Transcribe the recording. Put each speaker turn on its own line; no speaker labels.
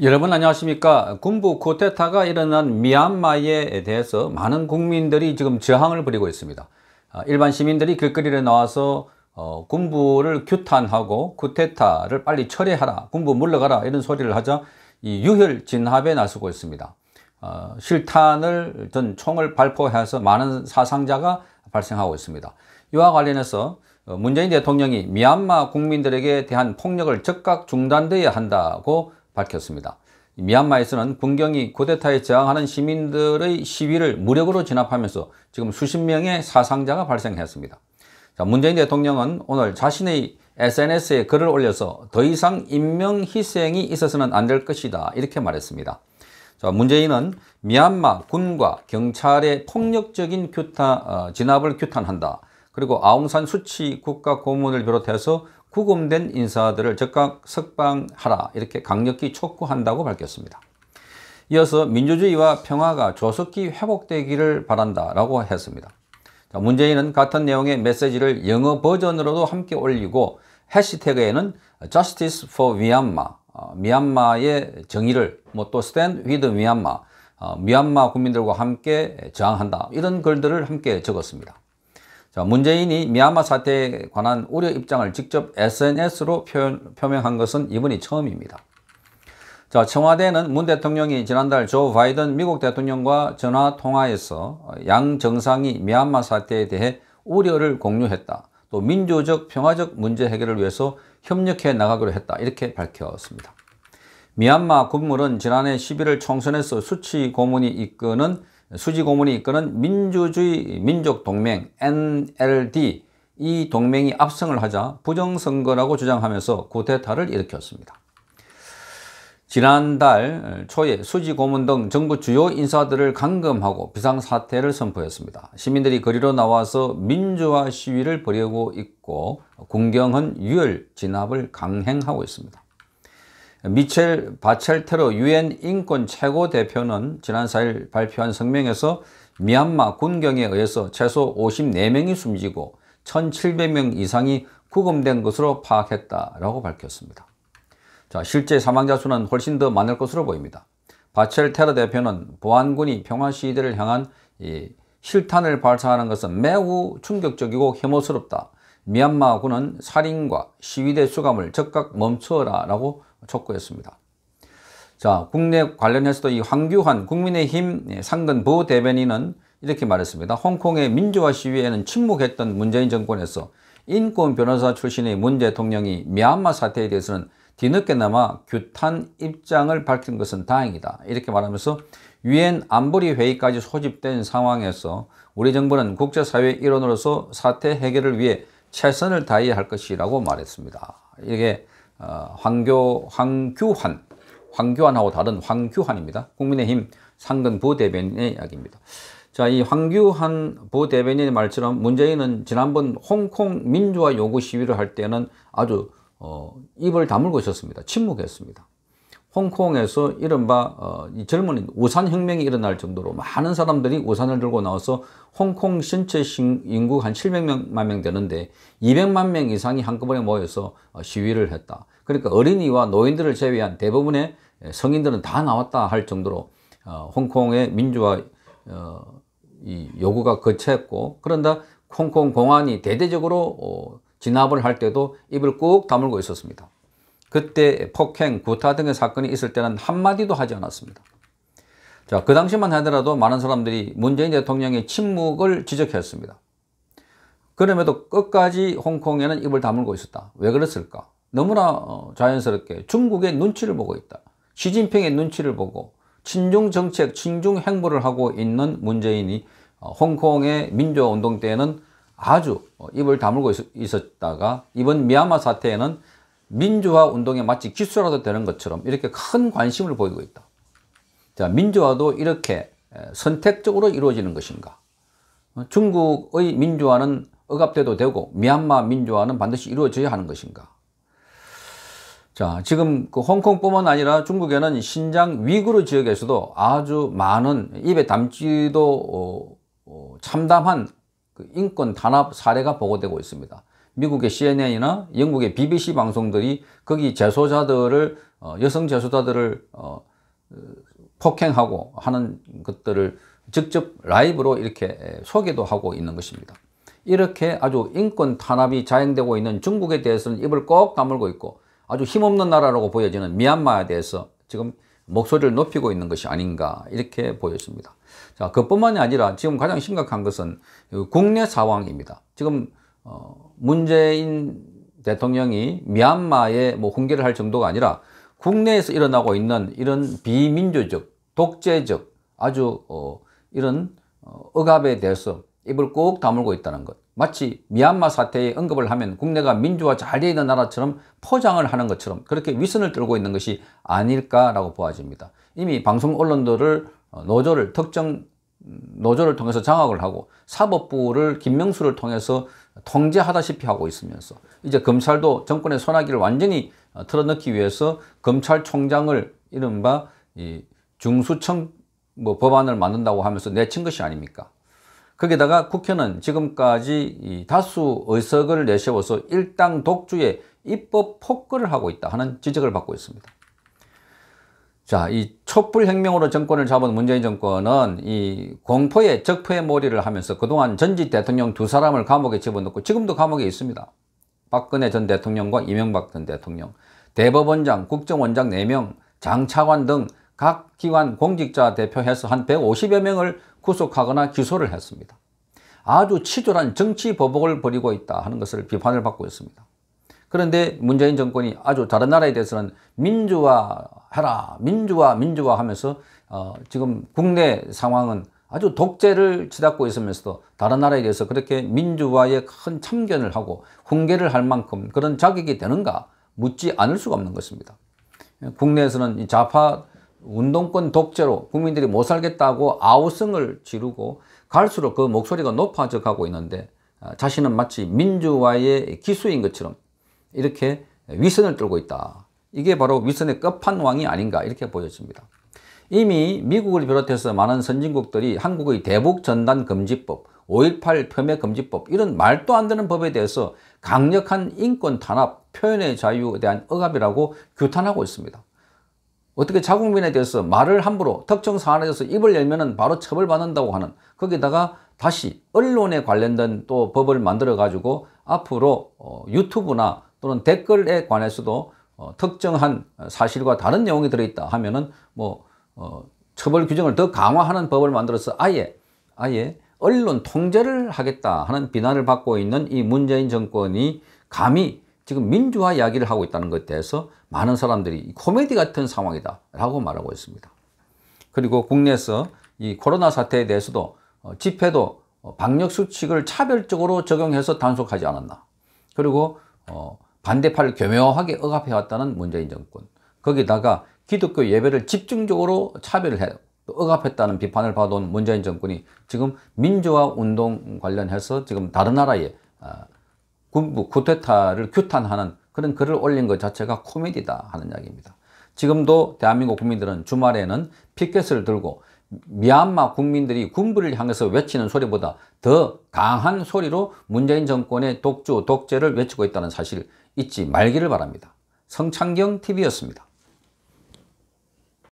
여러분 안녕하십니까 군부 쿠데타가 일어난 미얀마에 대해서 많은 국민들이 지금 저항을 벌이고 있습니다 아, 일반 시민들이 길거리를 나와서 어, 군부를 규탄하고 쿠데타를 빨리 철회하라 군부 물러가라 이런 소리를 하자 이 유혈 진압에 나서고 있습니다 어, 실탄을 전 총을 발포해서 많은 사상자가 발생하고 있습니다 이와 관련해서 어, 문재인 대통령이 미얀마 국민들에게 대한 폭력을 즉각 중단되어야 한다고 밝혔습니다. 미얀마에서는 군경이 쿠데타에 저항하는 시민들의 시위를 무력으로 진압하면서 지금 수십 명의 사상자가 발생했습니다. 자, 문재인 대통령은 오늘 자신의 SNS에 글을 올려서 더 이상 인명 희생이 있어서는 안 될 것이다 이렇게 말했습니다. 자, 문재인은 미얀마 군과 경찰의 폭력적인 규탄, 어, 진압을 규탄한다. 그리고 아웅산 수치 국가 고문을 비롯해서 부검된 인사들을 즉각 석방하라 이렇게 강력히 촉구한다고 밝혔습니다. 이어서 민주주의와 평화가 조속히 회복되기를 바란다라고 했습니다. 문재인은 같은 내용의 메시지를 영어 버전으로도 함께 올리고 해시태그에는 Justice for Myanmar, 미얀마의 어, 정의를 뭐 또 Stand with Myanmar, 미얀마 어, 국민들과 함께 저항한다 이런 글들을 함께 적었습니다. 자, 문재인이 미얀마 사태에 관한 우려 입장을 직접 SNS로 표현, 표명한 것은 이번이 처음입니다. 자, 청와대는 문 대통령이 지난달 조 바이든 미국 대통령과 전화 통화에서 양 정상이 미얀마 사태에 대해 우려를 공유했다. 또 민주적 평화적 문제 해결을 위해서 협력해 나가기로 했다. 이렇게 밝혔습니다. 미얀마 군물은 지난해 11월 총선에서 수치 고문이 이끄는 수지고문이 이끄는 민주주의 민족동맹 NLD 이 동맹이 압승을 하자 부정선거라고 주장하면서 구테타를 일으켰습니다. 지난달 초에 수지 고문 등 정부 주요 인사들을 감금하고 비상사태를 선포했습니다. 시민들이 거리로 나와서 민주화 시위를 벌이고 있고 군경은 유혈 진압을 강행하고 있습니다. 미첼 바첼테로 유엔 인권 최고 대표는 지난 4일 발표한 성명에서 미얀마 군경에 의해서 최소 54명이 숨지고 1,700명 이상이 구금된 것으로 파악했다라고 밝혔습니다. 자, 실제 사망자 수는 훨씬 더 많을 것으로 보입니다. 바첼 테로 대표는 보안군이 평화 시대를 향한 이 실탄을 발사하는 것은 매우 충격적이고 혐오스럽다. 미얀마군은 살인과 시위대 수감을 적각 멈추어라 라고 촉구했습니다. 자, 국내 관련해서도 이 황규환 국민의힘 예, 상근부 대변인은 이렇게 말했습니다. 홍콩의 민주화 시위에는 침묵했던 문재인 정권에서 인권 변호사 출신의 문 대통령이 미얀마 사태에 대해서는 뒤늦게나마 규탄 입장을 밝힌 것은 다행이다. 이렇게 말하면서 유엔 안보리 회의까지 소집된 상황에서 우리 정부는 국제사회 일원으로서 사태 해결을 위해 최선을 다해야 할 것이라고 말했습니다. 이게 어, 황교, 황규환, 황규환하고 다른 황교환입니다 국민의힘 상근 부대변인의 이야기입니다. 자, 이 황규한 부대변인의 말처럼 문재인은 지난번 홍콩 민주화 요구 시위를 할 때는 아주 어, 입을 다물고 있었습니다. 침묵했습니다. 홍콩에서 이른바 어, 이 젊은 우산혁명이 일어날 정도로 많은 사람들이 우산을 들고 나와서 홍콩 신체 인구 한 700만 명 되는데 200만 명 이상이 한꺼번에 모여서 어, 시위를 했다. 그러니까 어린이와 노인들을 제외한 대부분의 예, 성인들은 다 나왔다 할 정도로 어, 홍콩의 민주화 어, 이 요구가 거쳤고 그런다 홍콩 공안이 대대적으로 어, 진압을 할 때도 입을 꾹 다물고 있었습니다. 그때 폭행, 구타 등의 사건이 있을 때는 한마디도 하지 않았습니다. 자, 그 당시만 하더라도 많은 사람들이 문재인 대통령의 침묵을 지적했습니다. 그럼에도 끝까지 홍콩에는 입을 다물고 있었다. 왜 그랬을까? 너무나 어, 자연스럽게 중국의 눈치를 보고 있다. 시진핑의 눈치를 보고 친중 정책, 친중 행보를 하고 있는 문재인이 어, 홍콩의 민주화운동 때에는 아주 어, 입을 다물고 있었다가 이번 미얀마 사태에는 민주화 운동에 마치 기수라도 되는 것처럼 이렇게 큰 관심을 보이고 있다. 자, 민주화도 이렇게 선택적으로 이루어지는 것인가? 어, 중국의 민주화는 억압돼도 되고 미얀마 민주화는 반드시 이루어져야 하는 것인가? 자, 지금 그 홍콩뿐만 아니라 중국에는 신장 위구르 지역에서도 아주 많은 입에 담지도 어, 어, 참담한 그 인권 단합 사례가 보고되고 있습니다. 미국의 CNN이나 영국의 BBC 방송들이 거기 재소자들을 어, 여성 재소자들을 어, 폭행하고 하는 것들을 직접 라이브로 이렇게 소개도 하고 있는 것입니다. 이렇게 아주 인권 탄압이 자행되고 있는 중국에 대해서는 입을 꼭 다물고 있고 아주 힘없는 나라라고 보여지는 미얀마에 대해서 지금 목소리를 높이고 있는 것이 아닌가 이렇게 보였습니다. 자, 그뿐만이 아니라 지금 가장 심각한 것은 국내 상황입니다. 지금 어, 문재인 대통령이 미얀마에 뭐 훈계를 할 정도가 아니라 국내에서 일어나고 있는 이런 비민주적, 독재적 아주 어, 이런 어, 억압에 대해서 입을 꼭 다물고 있다는 것. 마치 미얀마 사태에 언급을 하면 국내가 민주화 잘 되어 있는 나라처럼 포장을 하는 것처럼 그렇게 위선을 떨고 있는 것이 아닐까라고 보아집니다. 이미 방송 언론들을 어, 노조를 특정 음, 노조를 통해서 장악을 하고 사법부를 김명수를 통해서 통제하다시피 하고 있으면서 이제 검찰도 정권의 소나기를 완전히 어, 틀어넣기 위해서 검찰총장을 이른바 이 중수청 뭐 법안을 만든다고 하면서 내친 것이 아닙니까? 거기다가 국회는 지금까지 이 다수 의석을 내세워서 일당 독주에 입법 폭거를 하고 있다 하는 지적을 받고 있습니다. 자, 이 촛불혁명으로 정권을 잡은 문재인 정권은 이공포의 적폐 몰이를 하면서 그동안 전직 대통령 두 사람을 감옥에 집어넣고 지금도 감옥에 있습니다. 박근혜 전 대통령과 이명박 전 대통령, 대법원장, 국정원장 4명, 장차관 등 각 기관 공직자 대표해서 한 150여 명을 구속하거나 기소를 했습니다. 아주 치졸한 정치 보복을 벌이고 있다 하는 것을 비판을 받고 있습니다. 그런데 문재인 정권이 아주 다른 나라에 대해서는 민주화해라, 민주화, 민주화 하면서 어, 지금 국내 상황은 아주 독재를 치닫고 있으면서도 다른 나라에 대해서 그렇게 민주화에 큰 참견을 하고 훈계를 할 만큼 그런 자격이 되는가 묻지 않을 수가 없는 것입니다. 국내에서는 이 좌파 운동권 독재로 국민들이 못 살겠다고 아우성을 지르고 갈수록 그 목소리가 높아져 가고 있는데 아, 자신은 마치 민주화의 기수인 것처럼 이렇게 위선을 떨고 있다. 이게 바로 위선의 끝판왕이 아닌가 이렇게 보여집니다. 이미 미국을 비롯해서 많은 선진국들이 한국의 대북전단금지법, 5.18 폄훼금지법 이런 말도 안 되는 법에 대해서 강력한 인권 탄압, 표현의 자유에 대한 억압이라고 규탄하고 있습니다. 어떻게 자국민에 대해서 말을 함부로 특정 사안에 대해서 입을 열면 바로 처벌받는다고 하는 거기다가 다시 언론에 관련된 또 법을 만들어 가지고 앞으로 어, 유튜브나 또는 댓글에 관해서도 어, 특정한 사실과 다른 내용이 들어있다 하면은 뭐 어, 처벌 규정을 더 강화하는 법을 만들어서 아예 아예 언론 통제를 하겠다 하는 비난을 받고 있는 이 문재인 정권이 감히 지금 민주화 이야기를 하고 있다는 것에 대해서 많은 사람들이 코미디 같은 상황이다 라고 말하고 있습니다. 그리고 국내에서 이 코로나 사태에 대해서도 어, 집회도 어, 방역 수칙을 차별적으로 적용해서 단속하지 않았나. 그리고 어, 반대파를 교묘하게 억압해왔다는 문재인 정권. 거기다가 기독교 예배를 집중적으로 차별을 해 억압했다는 비판을 받은 문재인 정권이 지금 민주화 운동 관련해서 지금 다른 나라의 아, 군부 쿠데타를 규탄하는 그런 글을 올린 것 자체가 코미디다 하는 이야기입니다. 지금도 대한민국 국민들은 주말에는 피켓을 들고 미얀마 국민들이 군부를 향해서 외치는 소리보다 더 강한 소리로 문재인 정권의 독주, 독재를 외치고 있다는 사실 잊지 말기를 바랍니다. 성창경 TV였습니다.